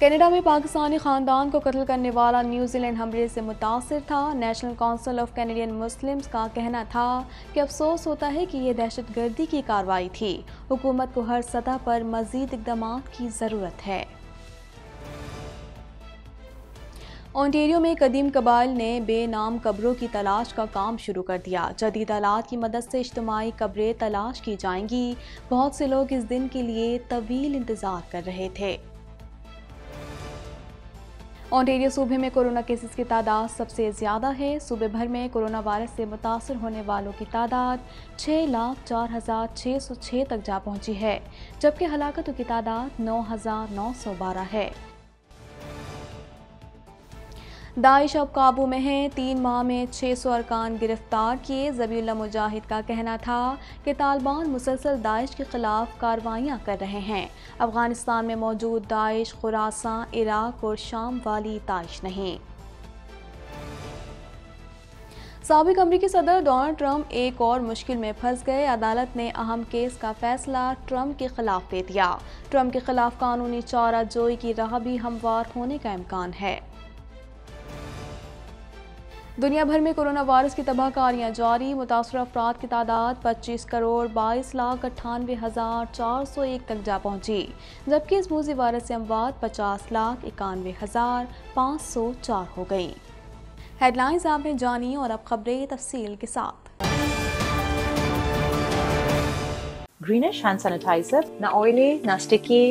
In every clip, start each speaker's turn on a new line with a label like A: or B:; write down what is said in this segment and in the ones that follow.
A: Canada में पाकिस्तानी ख़ानदान को कत्ल करने वाला न्यूजीलैंड हमले से मुतासर था National Council of Canadian Muslims का कहना था कि अफसोस होता है कि यह दहशत गर्दी की कार्रवाई थी हुकूमत को हर सतह पर मजीद इकदाम की ज़रूरत है ओंटेरियो में कदीम कबाइल ने बेनाम कब्रों की तलाश का काम शुरू कर दिया जदीद आलात की मदद से इज्तमी कब्रें तलाश की जाएंगी बहुत से लोग इस दिन के लिए तवील इंतज़ार कर रहे थे ऑन्टेरियो सूबे में कोरोना केसेस की तादाद सबसे ज़्यादा है सूबे भर में कोरोना वायरस से मुतासर होने वालों की तादाद छः लाख चार हज़ार छः सौ छः तक जा पहुंची है जबकि हलाकतों की तादाद नौ हज़ार नौ सौ बारह है दाइश अब काबू में है तीन माह में 600 अरकान गिरफ्तार किए जबील मुजाहिद का कहना था कि तालिबान मुसलसल दाइश के खिलाफ कार्रवाइयाँ कर रहे हैं अफगानिस्तान में मौजूद दाइश खुरासा इराक और शाम वाली दाइश नहीं सबक अमरीकी सदर डोनाल्ड ट्रंप एक और मुश्किल में फंस गए अदालत ने अहम केस का फैसला ट्रंप के खिलाफ दे दिया ट्रंप के खिलाफ कानूनी चारा जोई की राह भी हमवार होने का इम्कान है दुनिया भर में कोरोना वायरस की तबाहकारियाँ जारी मुतासर अफराद की तादाद 25 करोड़ 22 लाख अट्ठानवे हज़ार चार सौ एक तक जा पहुँची जबकि इस मूजी वायरस से अमवात 50 लाख इक्यानवे हज़ार पाँच सौ चार हो गई हेडलाइंस आपने जानी और अब खबरें तफसील के साथ
B: ग्रीनिश हैंड सैनिटाइजर ना ऑयली ना स्टिकी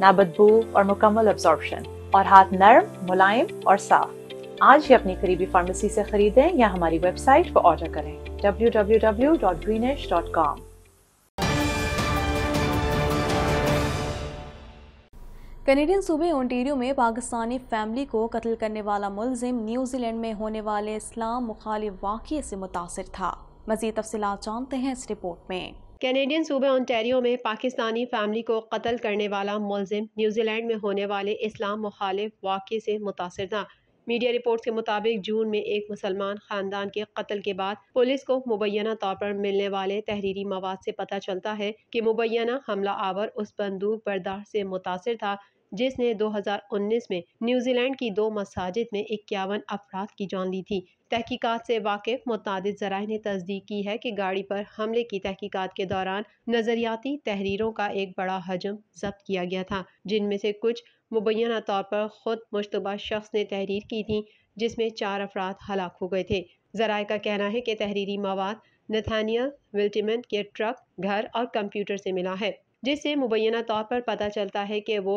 B: ना बदबू और मुकम्मल अब्जॉर्बशन और हाथ नर्म मुलायम और साफ आज ही अपनी करीबी फार्मेसी से खरीदें या हमारी वेबसाइट पर ऑर्डर करें www.greenish.com
A: कनेडियन सूबे ओंटेरियो में पाकिस्तानी फैमिली को कत्ल करने वाला मुलजिम न्यूजीलैंड में होने वाले इस्लाम मुखालिफ वाक़े से मुतासर था मजीद तफसी जानते हैं इस
B: रिपोर्ट में कैनेडियन सूबे ओंटेरियो में पाकिस्तानी फैमिली को कत्ल करने वाला मुलजिम न्यूजीलैंड में होने वाले इस्लाम मुखालिफ वाक़े से मुतासर था मीडिया रिपोर्ट्स के मुताबिक जून में एक मुसलमान खानदान के कत्ल के बाद पुलिस को मुबैना तौर पर मिलने वाले तहरीरी मवाद से पता चलता है कि मुबैना हमला आवर उस बंदूक बर्दाश्त से मुतासर था जिसने 2019 में न्यूजीलैंड की दो मसाजिद में इक्यावन अफराद की जान ली थी तहकीकात से वाकिफ मुतद जरा ने तस्दीक की है कि गाड़ी पर हमले की तहकीकात के दौरान नज़रियाती तहरीरों का एक बड़ा हजम जब्त किया गया था जिनमें से कुछ मुबैना तौर पर ख़ुद मुशतबा शख्स ने तहरीर की थी जिसमें चार अफराद हलाक हो गए थे जराए का कहना है कि तहरीरी मवाद नथानिया विल्टिमेंट के ट्रक घर और कंप्यूटर से मिला है जिससे मुबैना तौर पर पता चलता है कि वो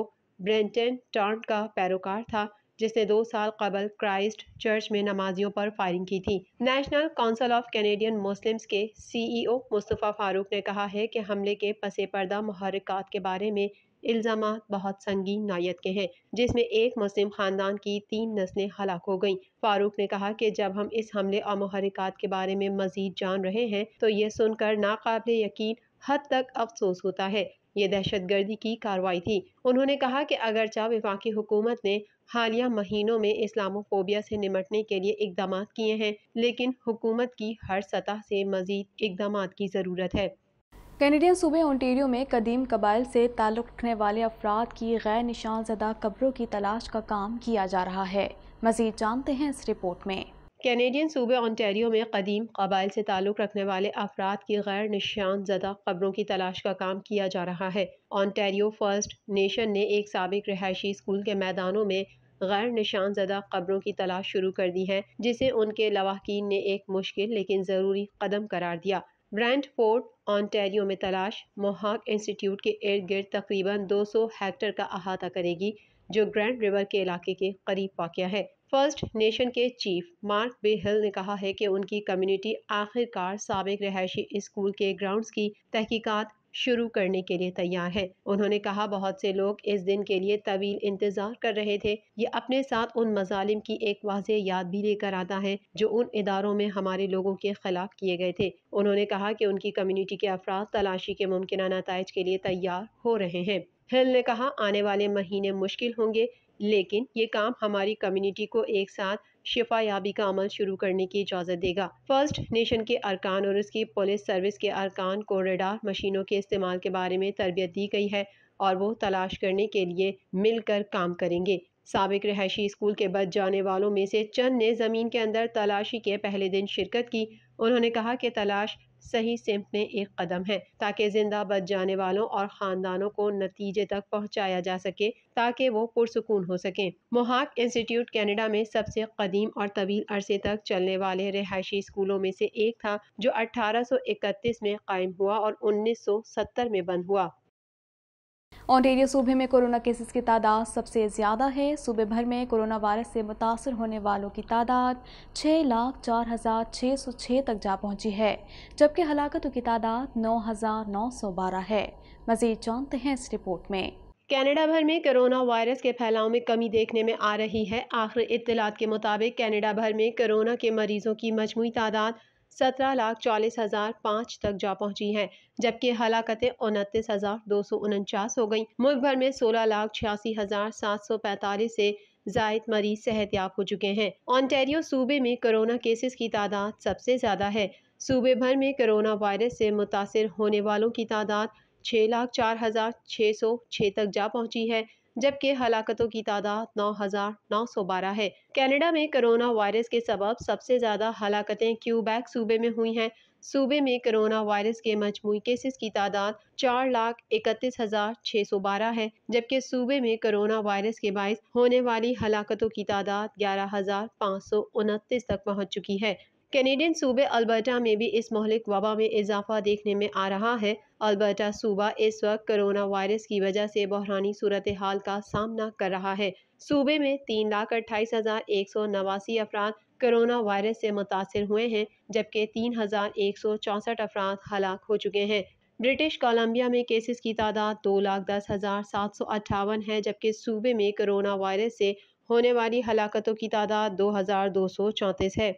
B: ब्रेंटन टॉन्ट का पैरोकार था जिसने दो साल कबल क्राइस्ट चर्च में नमाजियों पर फायरिंग की थी National Council of Canadian Muslims के सीईओ मुस्तफ़ा फारूक ने कहा है कि हमले के पसे पर्दा महरक़ात के बारे में इल्ज़ाम बहुत संगीन नायत के हैं जिसमें एक मुस्लिम ख़ानदान की तीन नस्लें हलाक हो गईं फारूक ने कहा कि जब हम इस हमले और महरिकात के बारे में मजीद जान रहे हैं तो ये सुनकर नाकबिल यकीन हद तक अफसोस होता है ये दहशत गर्दी की कार्रवाई थी उन्होंने कहा कि अगरचा विफाकी हुकूमत ने हालिया महीनों में इस्लामोफोबिया से निमटने के लिए इकदाम किए हैं लेकिन हुकूमत की हर सतह से मजीद इकदाम की ज़रूरत है
A: कैनेडियन सूबे ओंटेरियो में कदीम कबाइल से ताल्लुक़ रखने वाले अफराद की गैर निशान जदा कब्रों की तलाश का काम किया जा रहा है मजीद जानते हैं इस रिपोर्ट
B: में कैनेडियन सूबे ओंटेरियो में कदीम कबाइल से ताल्लुक़ रखने वाले अफराद की गैर निशान जदा कब्रों की तलाश का काम किया जा रहा है ओंटेरियो फर्स्ट नेशन ने एक सबक रिहायशी स्कूल के मैदानों में गैर निशान जदा कब्रों की तलाश शुरू कर दी है जिसे उनके लवाकिन ने एक मुश्किल लेकिन ज़रूरी कदम करार दिया फोर्ट ऑनटेरियो में तलाश मोहाक इंस्टीट्यूट के इर्द गिर्द तकरीबन 200 हेक्टर का अहाता करेगी जो ग्रैंड रिवर के इलाके के करीब वाक़ है फर्स्ट नेशन के चीफ मार्क बे हिल ने कहा है कि उनकी कम्युनिटी आखिरकार सबक रहायशी स्कूल के ग्राउंड्स की तहकीकात शुरू करने के लिए तैयार हैं उन्होंने कहा बहुत से लोग इस दिन के लिए तवील इंतजार कर रहे थे ये अपने साथ उन मजालिम की एक वाज याद भी लेकर आता है जो उन इदारों में हमारे लोगों के खिलाफ किए गए थे उन्होंने कहा कि उनकी कम्युनिटी के अफराद तलाशी के मुमकिन नतज के लिए तैयार हो रहे हैं हिल ने कहा आने वाले महीने मुश्किल होंगे लेकिन ये काम हमारी कम्युनिटी को एक साथ शिफा याबी का अमल शुरू करने की इजाज़त देगा फर्स्ट नेशन के अरकान और उसकी पुलिस सर्विस के अरकान को रेडार मशीनों के इस्तेमाल के बारे में तरबियत दी गई है और वो तलाश करने के लिए मिलकर काम करेंगे सबक रहायशी स्कूल के बच जाने वालों में से चंद ने ज़मीन के अंदर तलाशी के पहले दिन शिरकत की उन्होंने कहा कि तलाश सही सिमत में एक कदम है ताकि जिंदा बच जाने वालों और ख़ानदानों को नतीजे तक पहुँचाया जा सके ताकि वो पुरसकून हो सकें मोहाक इंस्टीट्यूट कैनेडा में सबसे कदीम और तवील अरसे तक चलने वाले रिहायशी स्कूलों में से एक था जो अठारह सौ इकतीस में कायम हुआ और उन्नीस सौ सत्तर में बंद हुआ
A: ओंटेरियो सूबे में कोरोना केसेस की तादाद सबसे ज़्यादा है सूबे भर में कोरोना वायरस से मुतासर होने वालों की तादाद छः लाख चार हज़ार छः सौ छः तक जा पहुंची है जबकि हलाकतों की तादाद नौ हज़ार नौ सौ बारह है मजीद जानते हैं इस रिपोर्ट में
B: कनाडा भर में कोरोना वायरस के फैलाव में कमी देखने में आ रही है आखिर इतलात के मुताबिक कनाडा भर में कोरोना के मरीजों की मजमू तादाद सत्रह लाख चालीस हज़ार पाँच तक जा पहुंची हैं जबकि हलाकतें उनतीस हज़ार दो सौ उनचास हो गई मुल्क भर में सोलह लाख छियासी हज़ार सात सौ पैंतालीस से जायद मरीज सेहतियाब हो चुके हैं ऑनटेरियो सूबे में कोरोना केसेस की तादाद सबसे ज़्यादा है सूबे भर में कोरोना वायरस से मुतासर होने वालों की तादाद छः लाख चार हज़ार छः सौ छः तक जा पहुंची है जबकि हलाकतों की तादाद नौ हजार नौ सौ बारह है कैनेडा में कोरोना वायरस के सबब सबसे ज़्यादा हलाकतें क्यूबैक सूबे में हुई हैं सूबे में कोरोना वायरस के मजमू केसेस की तादाद चार लाख इकतीस हजार छः सौ बारह है जबकि सूबे में कोरोना वायरस के बायस होने वाली हलाकतों की तादाद ग्यारह हजार पाँच सौ उनतीस तक पहुँच चुकी है कैनेडियन सूबे अल्बर्टा में भी इस महलिक वबा में इजाफा देखने में आ रहा है अल्बर्टा सूबा इस वक्त कोरोना वायरस की वजह से बहरानी सूरत हाल का सामना कर रहा है सूबे में तीन लाख अट्ठाईस हज़ार एक सौ नवासी अफराद कोरोना वायरस से मुतासर हुए हैं जबकि तीन हज़ार एक सौ चौंसठ अफराद हलाक हो चुके हैं ब्रिटिश कोलंबिया में केसेस की तादाद दो लाख दस हज़ार सात सौ अट्ठावन है जबकि सूबे में कोरोना वायरस से होने वाली हलाकतों की तादाद दो हज़ार दो सौ चौंतीस है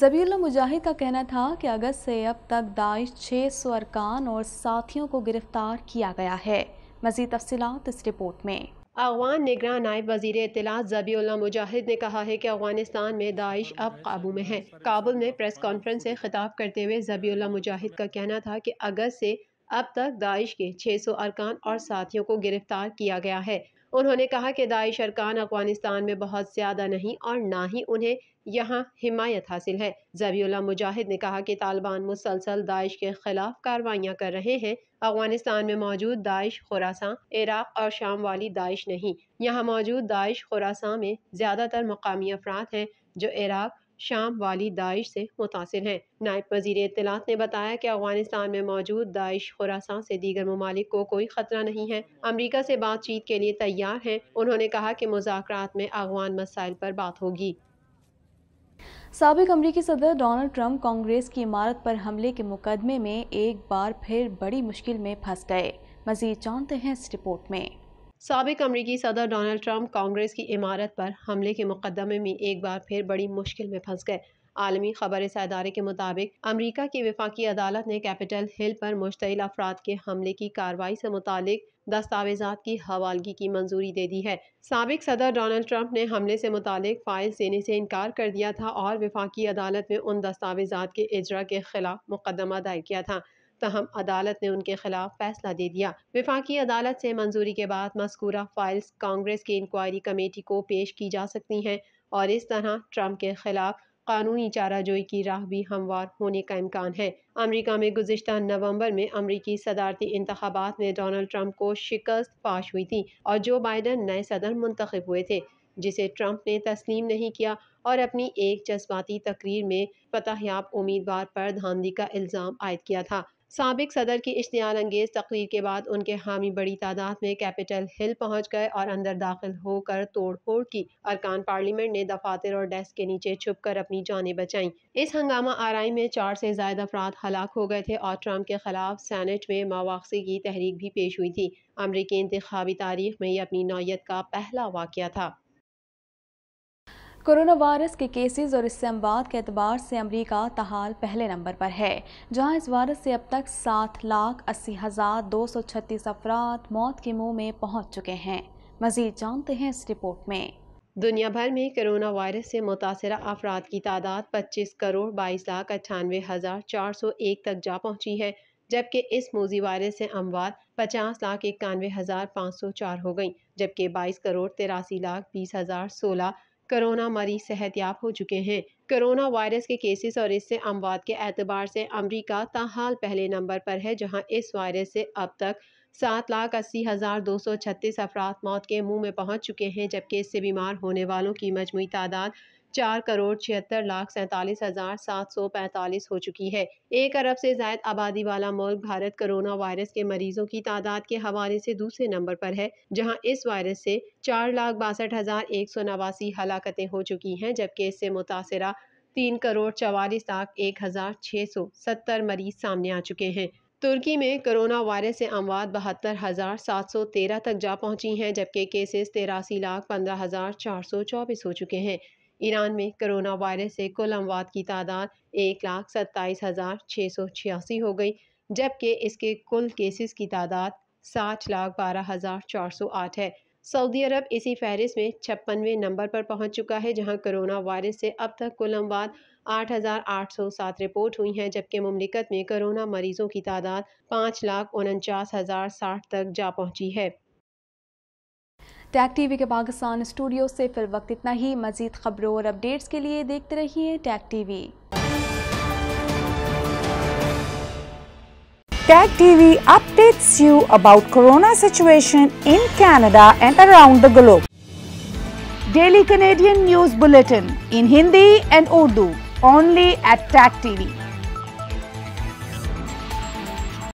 A: जबीउल्ला मुजाहिद का कहना था कि अगस्त से अब तक दाइश छः सौ अरकान और साथियों को गिरफ्तार किया गया है मजीद तफसीत इस रिपोर्ट में
B: अफगान निगरान नायब वजीर इतलात ज़बील मुजाहिद ने कहा है कि अफगानिस्तान में दाइश अब काबू में है काबुल में प्रेस कॉन्फ्रेंस से खिताब करते हुए ज़बील मुजाहिद का कहना था कि अगस्त से अब तक दाइश के 600 अरकान और साथियों को गिरफ्तार किया गया है उन्होंने कहा कि दाइश अरकान अफगानिस्तान में बहुत ज़्यादा नहीं और ना ही उन्हें यहाँ हिमायत हासिल है जबीला मुजाहिद ने कहा कि तालिबान मुसलसल दाइश के खिलाफ कार्रवाइयाँ कर रहे हैं अफगानिस्तान में मौजूद दाइश खुरासा इराक और शाम वाली दाइश नहीं यहाँ मौजूद दाइश खुरासा में ज़्यादातर मकामी अफराद हैं जो इराक शाम वाली दाइश से मुतासर हैं नायब वजीर इतलात ने बताया कि अफगानिस्तान में मौजूद दाइश खुरासान से दीगर ममालिक को कोई ख़तरा नहीं है अमरीका से बातचीत के लिए तैयार हैं उन्होंने कहा कि मुजाकर में अफगान मसाइल पर बात होगी
A: सबक अमरीकी सदर डोनाल्ड ट्रंप कांग्रेस की इमारत पर हमले के मुकदमे में एक बार फिर बड़ी मुश्किल में फंस गए मजीद जानते हैं इस रिपोर्ट में
B: सबक अमरीकी सदर डोनल्ड ट्रंप कांग्रेस की इमारत पर हमले के मुकदमे में एक बार फिर बड़ी मुश्किल में फंस गए आलमी खबर अदारे के मुताबिक अमरीका की विफाकी अदालत ने कैपिटल हिल पर मुश्तिल अफराद के हमले की कार्रवाई से मुतक दस्तावेजा की हवालगी की मंजूरी दे दी है सबक सदर डोनल्ड ट्रंप ने हमले से मुतक फाइल देने से इनकार कर दिया था और विफाकी अदालत में उन दस्तावेजा के इजरा के खिलाफ मुकदमा दायर किया था तहम अदालत ने उनके खिलाफ फैसला दे दिया विफाकी अदालत से मंजूरी के बाद मस्कूरा फाइल्स कांग्रेस की इंक्वायरी कमेटी को पेश की जा सकती हैं और इस तरह ट्रंप के खिलाफ कानूनी चाराजोई की राह भी हमवार होने का इम्कान है अमरीका में गुजशत नवंबर में अमरीकी सदारती इंतबात में डोनल्ड ट्रंप को शिकस्त पाश हुई थी और जो बाइडन नए सदर मुंतब हुए थे जिसे ट्रंप ने तस्लीम नहीं किया और अपनी एक जज्बाती तकरीर में फतह उम्मीदवार पर धांधली का इल्ज़ाम आयद किया था सबक सदर की इश्तियान अंगेज़ तकरीर के बाद उनके हामी बड़ी तादाद में कैपिटल हिल पहुँच गए और अंदर दाखिल होकर तोड़ फोड़ की अरकान पार्लियामेंट ने दफातर और डेस्क के नीचे छुप कर अपनी जानें बचाईं इस हंगामा आरई में चार से ज्यादा अफराद हलाक हो गए थे और ट्रंप के खिलाफ सैनेट में मवासी की तहरीक भी पेश हुई थी अमरीकी इंतबी तारीख में यह अपनी नौीयत का पहला वाक़ था
A: कोरोना वायरस के केसेस और इससे अमवाद के अतबार से अमरीका तहाल पहले नंबर पर है जहां इस वायरस से अब तक सात लाख अस्सी हज़ार दो सौ छत्तीस अफराद मौत के मुंह में पहुंच चुके हैं मजीद जानते हैं इस रिपोर्ट में दुनिया भर में कोरोना वायरस से मुतासर
B: अफराद की तादाद 25 करोड़ बाईस लाख अट्ठानवे हज़ार चार सौ एक तक जा पहुंची है जबकि इस मोजी वायरस से अमवात पचास लाख इक्यानवे हज़ार पाँच सौ चार हो गई जबकि बाईस करोड़ तिरासी लाख बीस हज़ार सोलह कोरोना मरीज सेहतियाब हो चुके हैं कोरोना वायरस के केसेस और इससे अमवात के एतबार से अमरीका ताहाल पहले नंबर पर है जहां इस वायरस से अब तक सात लाख अस्सी हज़ार दो सौ छत्तीस अफराद मौत के मुंह में पहुंच चुके हैं जबकि इससे बीमार होने वालों की मजमू तादाद चार करोड़ छिहत्तर लाख सैंतालीस हज़ार सात सौ पैंतालीस हो चुकी है एक अरब से जायद आबादी वाला मुल्क भारत कोरोना वायरस के मरीजों की तादाद के हवाले से दूसरे नंबर पर है जहां इस वायरस से चार लाख बासठ हज़ार एक सौ नवासी हलाकतें हो चुकी हैं जबकि इससे मुतासरा तीन करोड़ चवालीस लाख एक हज़ार छः सौ सत्तर मरीज सामने आ चुके हैं तुर्की में कोरोना वायरस से अमवात बहत्तर हज़ार सात सौ तेरह तक जा पहुंची हैं जबकि केसेस तेरासी लाख पंद्रह हज़ार चार सौ चौबीस हो चुके हैं ईरान में कोरोना वायरस से कुल अमवात की तादाद एक लाख सत्ताईस हज़ार छः सौ छियासी हो गई जबकि इसके कुल केसेस की तादाद साठ लाख बारह हज़ार चार सौ आठ है सऊदी अरब इसी फहरिस्त में छप्पनवें नंबर पर पहुंच चुका है जहां कोरोना वायरस से अब तक कुल अमवात आठ हज़ार आठ सौ सात रिपोर्ट हुई हैं जबकि ममलिकत में कोरोना मरीजों की तादाद पाँच लाख उनचास हज़ार साठ तक जा पहुंची है
A: टैग टीवी के पाकिस्तान स्टूडियो से फिल वक्त इतना ही मजीद खबरों और अपडेट्स के लिए देखते रहिए Tag TV Tag TV updates you about corona situation in Canada and around the globe. Daily Canadian News Bulletin in Hindi and Urdu only at Tag TV.